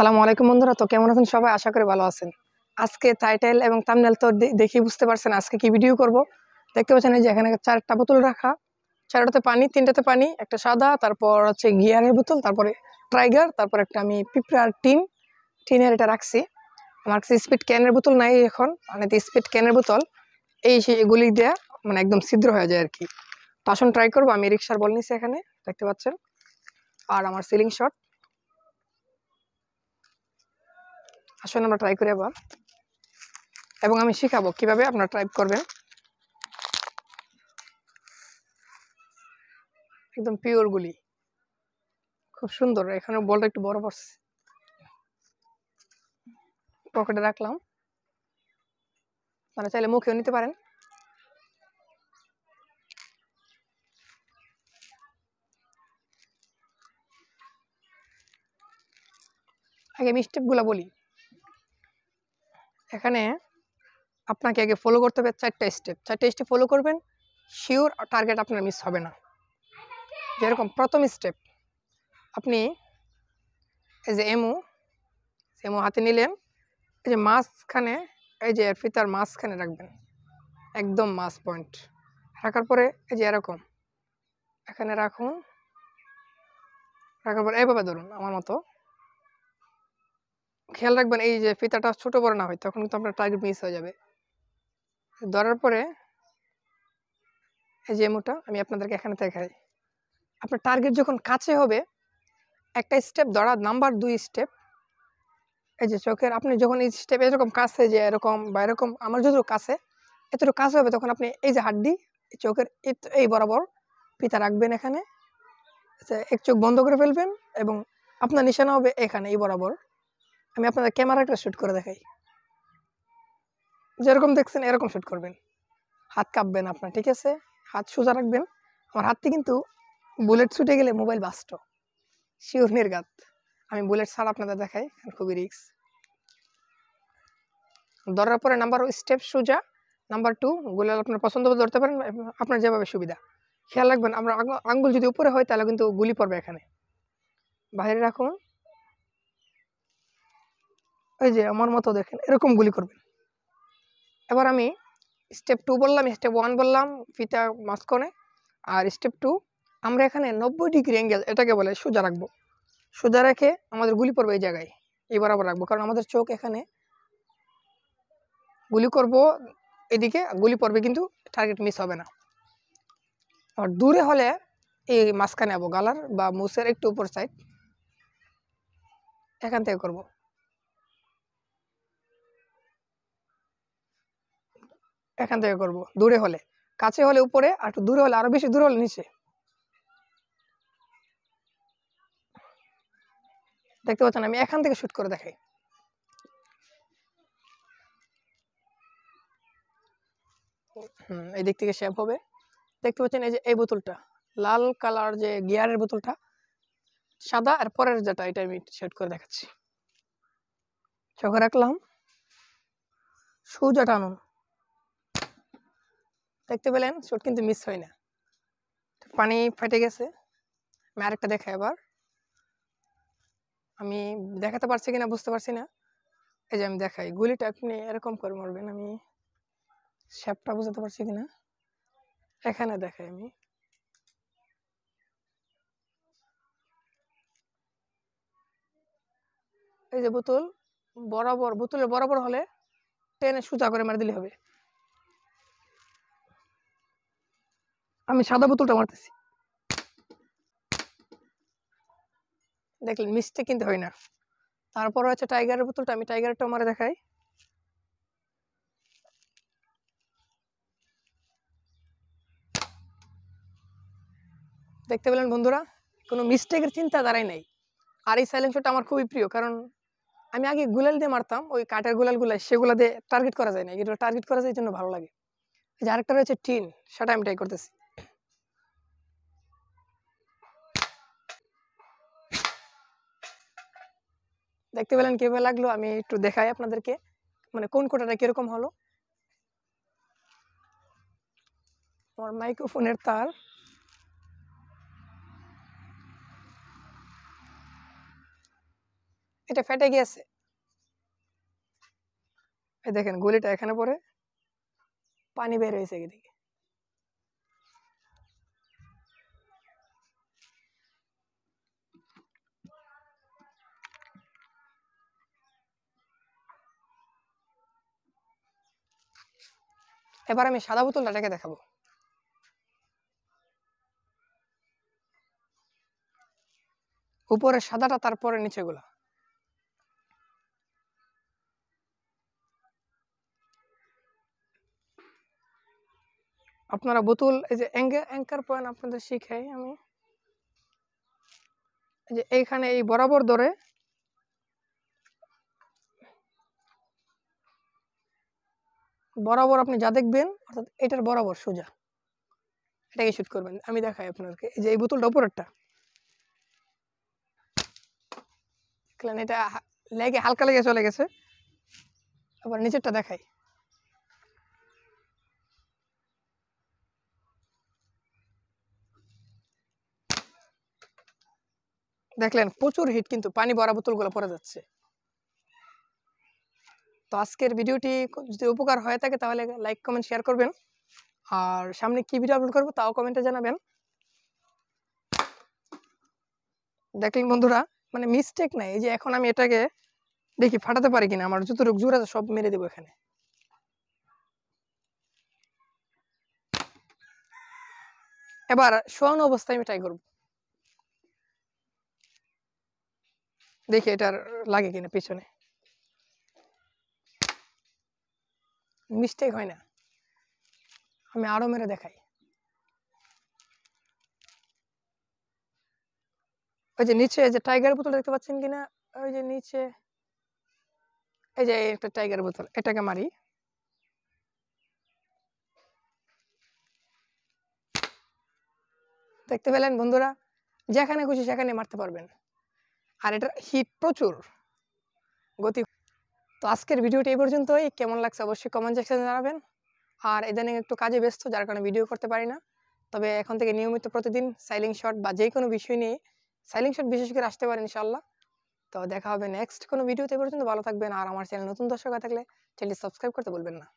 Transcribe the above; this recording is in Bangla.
আসসালামু আলাইকুম বন্ধুরা তো কেমন আছেন সবাই আশা করি ভালো আছেন আজকে টাইটেল এবং তামনেল তো দেখি বুঝতে পারছেন আজকে কি ভিডিও করব দেখতে পাচ্ছেন এই যে এখানে চারটা বোতল রাখা চারটাতে পানি তিনটাতে পানি একটা সাদা তারপর হচ্ছে গিয়ারের বোতল তারপরে ট্রাইগার তারপর একটা আমি পিঁপড়ার টিন টিনের এটা রাখছি আমার কাছে স্পিড ক্যানের বোতল নাই এখন মানে স্পিড ক্যানের বোতল এই এগুলি দেয়া মানে একদম ছিদ্র হয়ে যায় আর কি তো আসুন ট্রাই করবো আমি রিক্সার বল নিছি এখানে দেখতে পাচ্ছেন আর আমার সিলিং শট আসুন আমরা ট্রাই করি আবার এবং আমি শিখাবো কিভাবে আপনারা টাইপ করবেন একদম পিওর গুলি খুব সুন্দর এখানে বলটা একটু বড় পড়ছে পকেটে রাখলাম মানে চাইলে মুখেও নিতে পারেন আগে আমি স্টেপগুলো বলি এখানে আপনাকে আগে ফলো করতে হবে চারটা স্টেপ চারটা স্টেপ ফলো করবেন শিওর টার্গেট আপনার মিস হবে না যেরকম প্রথম স্টেপ আপনি এই যে এমু এমু হাতে নিলেন এই যে মাঝখানে এই যে ফিতার মাঝখানে রাখবেন একদম মাস পয়েন্ট রাখার পরে এই যে এরকম এখানে রাখুন রাখার পরে এভাবে ধরুন আমার মতো খেয়াল রাখবেন এই যে ফিতাটা ছোট বড় না হয় তখন কিন্তু আপনার টার্গেট মিস হয়ে যাবে ধরার পরে এই যে এমোটা আমি আপনাদেরকে এখানে দেখাই আপনার টার্গেট যখন কাছে হবে একটা স্টেপ ধরা নাম্বার দুই স্টেপ এই যে চোখের আপনি যখন এই স্টেপ এরকম কাছে যে এরকম বা এরকম আমার যতটুকু কাছে এতটুকু কাছে হবে তখন আপনি এই যে হাড্ডি চোখের এই বরাবর পিতা রাখবেন এখানে এক চোখ বন্ধ করে ফেলবেন এবং আপনার নিশানা হবে এখানে এই বরাবর আমি আপনাদের ক্যামেরাটা শ্যুট করে দেখাই যেরকম দেখছেন এরকম শ্যুট করবেন হাত কাঁপবেন আপনার ঠিক আছে হাত সোজা রাখবেন আমার হাতটি কিন্তু বুলেট ছুটে গেলে মোবাইল বাস্ট শিওর নির্গাত আমি বুলেট ছাড় আপনাদের দেখাই খুবই রিক্স ধরার পরে নাম্বার স্টেপ সোজা নাম্বার টু গুলাল আপনার পছন্দ মতো ধরতে পারেন আপনার যেভাবে সুবিধা খেয়াল রাখবেন আমরা আঙ্গুল যদি উপরে হয় তাহলে কিন্তু গুলি পড়বে এখানে বাইরে রাখুন ওই যে আমার মতো দেখেন এরকম গুলি করবেন এবার আমি স্টেপ টু বললাম স্টেপ ওয়ান বললাম ফিতা মাঝখানে আর স্টেপ টু আমরা এখানে নব্বই ডিগ্রি অ্যাঙ্গেল এটাকে বলে সোজা রাখবো সোজা রেখে আমাদের গুলি পড়বে এই জায়গায় এই বরাবর রাখবো কারণ আমাদের চোখ এখানে গুলি করব এদিকে গুলি পড়বে কিন্তু টার্গেট মিস হবে না আর দূরে হলে এই মাঝখানে আবো গালার বা মুসের একটু উপর সাইড এখান থেকে করবো এখান থেকে করব দূরে হলে কাছে হলে উপরে আর একটু দূরে হলে আরো বেশি দূরে হলে নিচে দেখতে পাচ্ছেন আমি এখান থেকে শুট করে দেখাই এই দিক থেকে শেপ হবে দেখতে পাচ্ছেন এই যে এই বোতলটা লাল কালার যে গিয়ারের বোতলটা সাদা আর পরের যেটা এটা আমি শেট করে দেখাচ্ছি চোখে রাখলাম সোজা টানুন দেখতে পেলেন শ্যুট কিন্তু মিস হয় না পানি ফেটে গেছে আমি আরেকটা দেখাই এবার আমি দেখাতে পারছি কিনা বুঝতে পারছি না এই যে আমি দেখাই গুলিটা আপনি এরকম করে মারবেন আমি শ্যাপটা বুঝাতে পারছি কিনা এখানে দেখাই আমি এই যে বোতল বরাবর বোতলের বরাবর হলে টেনে সুতা করে মার দিলে হবে আমি সাদা বোতলটা মারতেছি দেখলেন মিস্টেক কিন্তু হয় না তারপর হচ্ছে টাইগারের বোতলটা আমি টাইগারটা মারে দেখাই দেখতে পেলেন বন্ধুরা কোনো মিস্টেকের চিন্তা দাঁড়াই নাই আর এই সাইলেন্সটা আমার খুবই প্রিয় কারণ আমি আগে গুলাল দিয়ে মারতাম ওই কাঠের গুলালগুলো সেগুলো দিয়ে টার্গেট করা যায় না এগুলো টার্গেট করা যায় এই জন্য ভালো লাগে যে আরেকটা রয়েছে টিন সেটা আমি ট্রাই করতেছি দেখতে পেলেন কীভাবে লাগলো আমি একটু দেখাই আপনাদেরকে মানে কোন কোটাটা কীরকম হলো আমার মাইক্রোফোনের তার এটা ফেটে গিয়েছে এই দেখেন গলিটা এখানে পরে পানি বের হয়েছে এদিকে এবার আমি সাদা বোতলটাকে দেখাবো উপরে সাদাটা তারপরে নিচে গুলা আপনারা বোতল এই যে অ্যাঙ্কার পয়েন্ট আপনাদের শিখাই আমি যে এইখানে এই বরাবর ধরে বরাবর আপনি যা দেখবেন অর্থাৎ এটার বরাবর সোজা এটাকে শুট করবেন আমি দেখাই আপনাকে এই যে এই বোতলটা ওপরেরটা দেখলেন এটা লেগে হালকা লেগে চলে গেছে আবার নিচেরটা দেখাই দেখলেন প্রচুর হিট কিন্তু পানি ভরা বোতলগুলো পড়ে যাচ্ছে তো আজকের ভিডিওটি যদি উপকার হয়ে থাকে তাহলে লাইক কমেন্ট শেয়ার করবেন আর সামনে কি ভিডিও আপলোড করবো তাও কমেন্টে জানাবেন দেখলেন বন্ধুরা মানে মিস্টেক নাই যে এখন আমি এটাকে দেখি ফাটাতে পারি কিনা আমার যত রোগ জোর আছে সব মেরে দেবো এখানে এবার শোয়ানো অবস্থায় আমি ট্রাই করব দেখি এটার লাগে কিনা পিছনে মিস্টেক হয় না আমি আরও মেরে দেখাই ওই যে নিচে যে টাইগার বোতল দেখতে পাচ্ছেন কিনা ওই যে নিচে এই যে একটা টাইগার বোতল এটাকে মারি দেখতে পেলেন বন্ধুরা যেখানে খুশি সেখানে মারতে পারবেন আর এটা হিট প্রচুর গতি তো আজকের ভিডিওটি এই পর্যন্তই কেমন লাগছে অবশ্যই কমেন্ট সেকশানে জানাবেন আর এদানিং একটু কাজে ব্যস্ত যার কারণে ভিডিও করতে পারি না তবে এখন থেকে নিয়মিত প্রতিদিন সাইলিং শট বা যে কোনো বিষয় নিয়ে সাইলিং শট বিশেষ করে আসতে পারেন ইনশাল্লাহ তো দেখা হবে নেক্সট কোনো ভিডিওতে পর্যন্ত ভালো থাকবেন আর আমার চ্যানেল নতুন দর্শক থাকলে চ্যানেলটি সাবস্ক্রাইব করতে বলবেন না